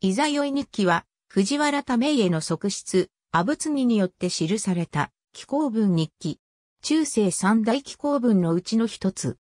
いざよい日記は、藤原為家の側室、阿仏にによって記された、紀行文日記。中世三大紀行文のうちの一つ。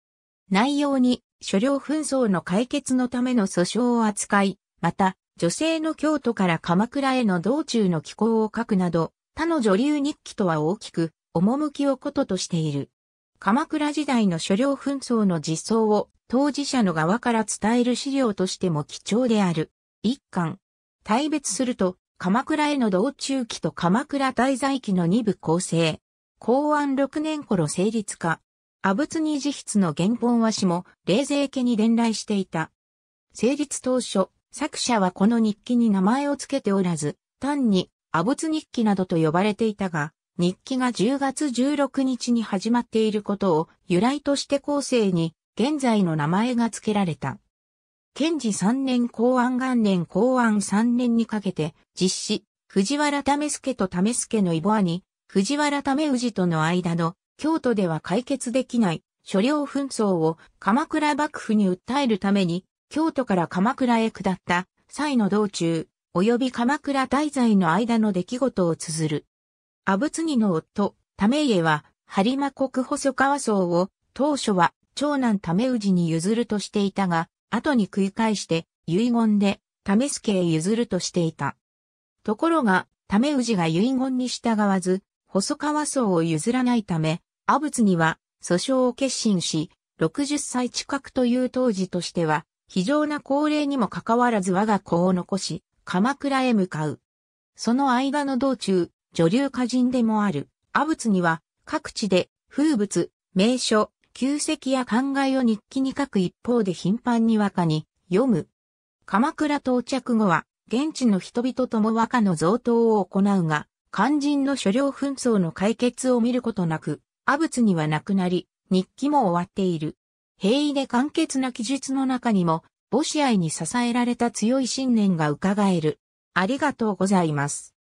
内容に、諸領紛争の解決のための訴訟を扱い、また、女性の京都から鎌倉への道中の気候を書くなど、他の女流日記とは大きく、趣をこととしている。鎌倉時代の諸領紛争の実相を当事者の側から伝える資料としても貴重である。一巻。大別すると、鎌倉への道中期と鎌倉滞在期の二部構成。公安六年頃成立化。阿仏二自筆の原本和紙も、冷静家に伝来していた。成立当初、作者はこの日記に名前を付けておらず、単に、阿仏日記などと呼ばれていたが、日記が10月16日に始まっていることを由来として後世に現在の名前が付けられた。検事3年公安元年公安3年にかけて実施、藤原為助と為助のイボアに、藤原為氏との間の京都では解決できない所領紛争を鎌倉幕府に訴えるために、京都から鎌倉へ下った際の道中、及び鎌倉滞在の間の出来事を綴る。阿部次の夫、為家は、播磨国細川荘を、当初は長男為氏に譲るとしていたが、後に繰り返して、遺言で、為助へ譲るとしていた。ところが、為氏が遺言に従わず、細川荘を譲らないため、阿仏には訴訟を決心し、60歳近くという当時としては、非常な高齢にもかかわらず我が子を残し、鎌倉へ向かう。その間の道中、女流歌人でもある、阿仏には、各地で、風物、名所、旧跡や考えを日記に書く一方で頻繁に和歌に読む。鎌倉到着後は、現地の人々とも和歌の贈答を行うが、肝心の所領紛争の解決を見ることなく、阿仏にはなくなり、日記も終わっている。平易で簡潔な記述の中にも、母子愛に支えられた強い信念が伺える。ありがとうございます。